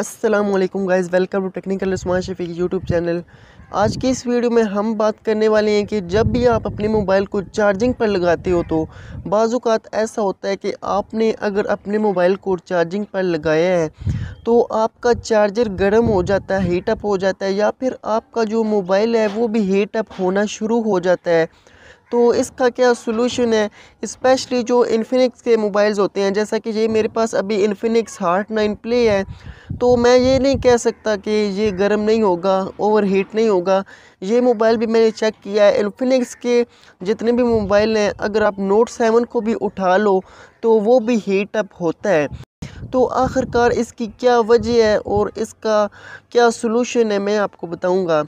Aslam guys welcome to technical Usman Shafi YouTube channel आज की इस वीडियो में हम बात करने वाले हैं कि जब भी आप अपने मोबाइल को चार्जिंग पर लगाते हो तो बाज़ात ऐसा होता है कि आपने अगर अपने मोबाइल को चार्जिंग पर लगाया है तो आपका चार्जर गर्म हो जाता है हीटअप हो जाता है या फिर आपका जो मोबाइल है वो भी हीटअप होना शुरू हो जाता है तो इसका क्या सोलूशन है इस्पेशली जो इन्फिनिक्स के मोबाइल्स होते हैं जैसा कि ये मेरे पास अभी इन्फिनिक्स हार्ट नाइन प्ले है तो मैं ये नहीं कह सकता कि ये गर्म नहीं होगा ओवर हीट नहीं होगा ये मोबाइल भी मैंने चेक किया है इन्फिनिक्स के जितने भी मोबाइल हैं अगर आप नोट सेवन को भी उठा लो तो वो भी हीट अप होता है तो आखिरकार इसकी क्या वजह है और इसका क्या सोलूशन है मैं आपको बताऊंगा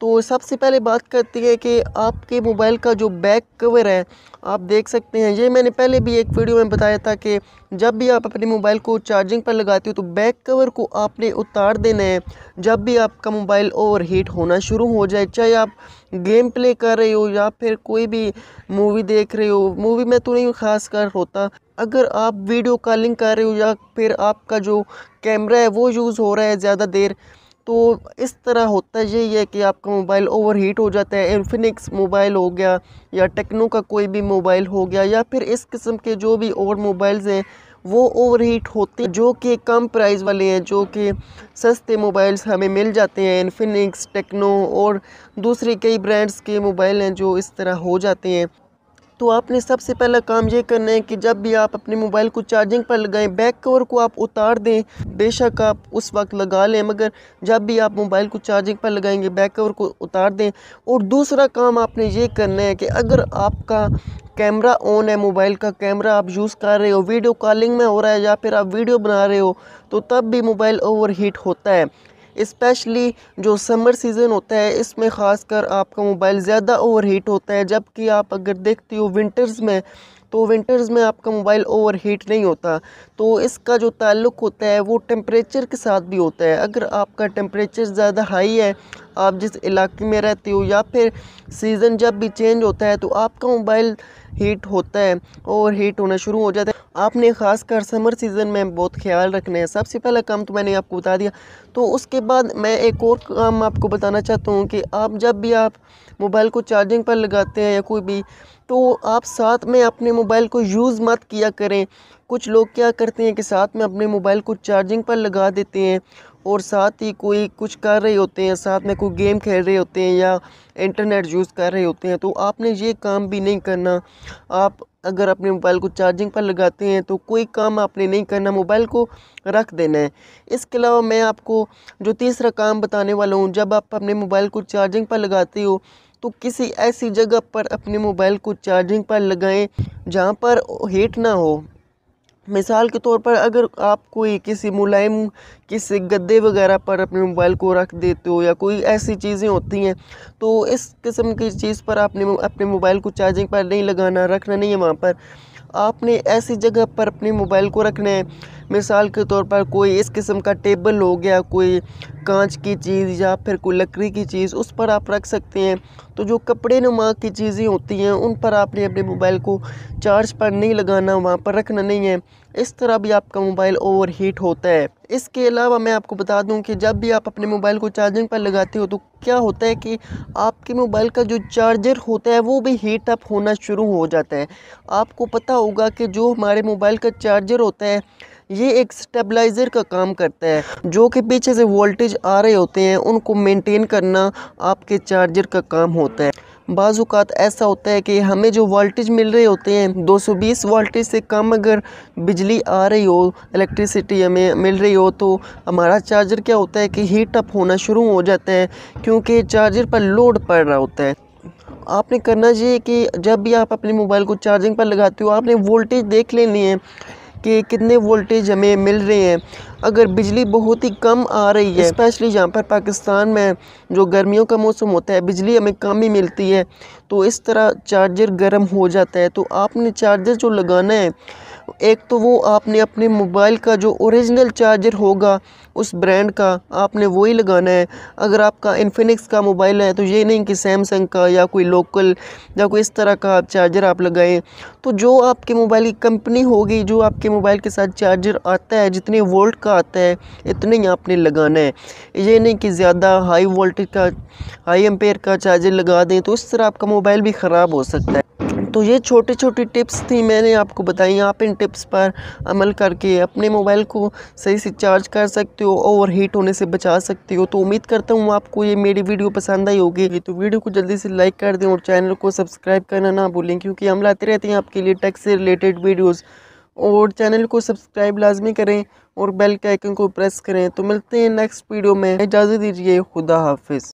तो सबसे पहले बात करते हैं कि आपके मोबाइल का जो बैक कवर है आप देख सकते हैं ये मैंने पहले भी एक वीडियो में बताया था कि जब भी आप अपने मोबाइल को चार्जिंग पर लगाते हो तो बैक कवर को आपने उतार देना है जब भी आपका मोबाइल ओवर हीट होना शुरू हो जाए चाहे आप गेम प्ले कर रहे हो या फिर कोई भी मूवी देख रहे हो मूवी में तो नहीं खास कर होता अगर आप वीडियो कॉलिंग कर रहे हो या फिर आपका जो कैमरा है वो यूज़ हो रहा है ज़्यादा देर तो इस तरह होता यही है कि आपका मोबाइल ओवरहीट हो जाता है इन्फिनिक्स मोबाइल हो गया या टेक्नो का कोई भी मोबाइल हो गया या फिर इस किस्म के जो भी और मोबाइल्स हैं वो ओवरहीट होते जो कि कम प्राइस वाले हैं जो कि सस्ते मोबाइल्स हमें मिल जाते हैं इन्फिनिक्स टेक्नो और दूसरे कई ब्रांड्स के मोबाइल हैं जो इस तरह हो जाते हैं तो आपने सबसे पहला काम ये करना है कि जब भी आप अपने मोबाइल को चार्जिंग पर लगाएं बैक कवर को आप उतार दें बेशक आप उस वक्त लगा लें मगर जब भी आप मोबाइल को चार्जिंग पर लगाएंगे बैक कवर को उतार दें और दूसरा काम आपने ये करना है कि अगर आपका कैमरा ऑन है मोबाइल का कैमरा आप यूज़ कर रहे हो वीडियो कॉलिंग में हो रहा है या फिर आप वीडियो बना रहे हो तो तब भी मोबाइल ओवर हीट होता है इस्पेशली जो समर सीज़न होता है इसमें ख़ासकर आपका मोबाइल ज़्यादा ओवरहीट होता है जबकि आप अगर देखते हो विंटर्स में तो विंटर्स में आपका मोबाइल ओवर हीट नहीं होता तो इसका जो ताल्लुक़ होता है वो टेम्परेचर के साथ भी होता है अगर आपका टेम्परेचर ज़्यादा हाई है आप जिस इलाके में रहते हो या फिर सीज़न जब भी चेंज होता है तो आपका मोबाइल हीट होता है ओवर हीट होना शुरू हो जाता है आपने ख़ासकर समर सीज़न में बहुत ख्याल रखना है सबसे पहला काम तो मैंने आपको बता दिया तो उसके बाद मैं एक और काम आपको बताना चाहता हूँ कि आप जब भी आप मोबाइल को चार्जिंग पर लगाते हैं या कोई भी तो आप साथ में अपने मोबाइल को यूज़ मत किया करें कुछ लोग क्या करते हैं कि साथ में अपने मोबाइल को चार्जिंग पर लगा देते हैं और साथ ही कोई कुछ कर रहे होते हैं साथ में कोई गेम खेल रहे होते हैं या इंटरनेट यूज़ कर रहे होते हैं तो आपने ये काम भी नहीं करना आप अगर अपने मोबाइल को चार्जिंग पर लगाते हैं तो कोई काम आपने नहीं करना मोबाइल को रख देना है इसके अलावा मैं आपको जो तीसरा काम बताने वाला हूँ जब आप अपने मोबाइल को चार्जिंग पर लगाते हो तो किसी ऐसी जगह पर अपने मोबाइल को चार्जिंग पर लगाएं जहाँ पर हीट ना हो मिसाल के तौर पर अगर आप कोई किसी मुलायम किसी गद्दे वगैरह पर अपने मोबाइल को रख देते हो या कोई ऐसी चीज़ें होती हैं तो इस किस्म की चीज़ पर आपने अपने मोबाइल को चार्जिंग पर नहीं लगाना रखना नहीं है वहाँ पर आपने ऐसी जगह पर अपने मोबाइल को रखना है मिसाल के तौर पर कोई इस किस्म का टेबल हो गया कोई कांच की चीज़ या फिर कोई लकड़ी की चीज़ उस पर आप रख सकते हैं तो जो कपड़े नुमा की चीज़ें होती हैं उन पर आपने अपने मोबाइल को चार्ज पर नहीं लगाना वहाँ पर रखना नहीं है इस तरह भी आपका मोबाइल ओवर हीट होता है इसके अलावा मैं आपको बता दूं कि जब भी आप अपने मोबाइल को चार्जिंग पर लगाते हो तो क्या होता है कि आपके मोबाइल का जो चार्जर होता है वो भी हीट अप होना शुरू हो जाता है आपको पता होगा कि जो हमारे मोबाइल का चार्जर होता है ये एक स्टेबलाइज़र का काम करता है जो कि पीछे से वोल्टेज आ रहे होते हैं उनको मेंटेन करना आपके चार्जर का काम होता है बाज़ात ऐसा होता है कि हमें जो वोल्टेज मिल रहे होते हैं 220 वोल्टेज से कम अगर बिजली आ रही हो इलेक्ट्रिसिटी हमें मिल रही हो तो हमारा चार्जर क्या होता है कि हीट अप होना शुरू हो जाता है क्योंकि चार्जर पर लोड पड़ रहा होता है आपने करना चाहिए कि जब भी आप अपने मोबाइल को चार्जिंग पर लगाते हो आपने वोल्टेज देख लेनी है कि कितने वोल्टेज हमें मिल रहे हैं अगर बिजली बहुत ही कम आ रही है स्पेशली यहाँ पर पाकिस्तान में जो गर्मियों का मौसम होता है बिजली हमें कम ही मिलती है तो इस तरह चार्जर गर्म हो जाता है तो आपने चार्जर जो लगाना है एक तो वो आपने अपने मोबाइल का जो ओरिजिनल चार्जर होगा उस ब्रांड का आपने वही लगाना है अगर आपका इन्फिनिक्स का मोबाइल है तो ये नहीं कि सैमसंग का या कोई लोकल या कोई इस तरह का चार्जर आप लगाएं तो जो आपके मोबाइल की कंपनी होगी जो आपके मोबाइल के साथ चार्जर आता है जितने वोल्ट का आता है इतने ही आपने लगाना है ये नहीं कि ज़्यादा हाई वोल्टेज का हाई एम्पेयर का चार्जर लगा दें तो इस तरह आपका मोबाइल भी ख़राब हो सकता है तो ये छोटी छोटी टिप्स थी मैंने आपको बताई आप इन टिप्स पर अमल करके अपने मोबाइल को सही से चार्ज कर सकते हो ओवर हीट होने से बचा सकते हो तो उम्मीद करता हूँ आपको ये मेरी वीडियो पसंद आई होगी तो वीडियो को जल्दी से लाइक कर दें और चैनल को सब्सक्राइब करना ना भूलें क्योंकि हम लाते रहते हैं आपके लिए टैक्स से रिलेटेड वीडियोज़ और चैनल को सब्सक्राइब लाजमी करें और बेल के आइकन को प्रेस करें तो मिलते हैं नेक्स्ट वीडियो में इजाज़त दीजिए खुदा हाफिज़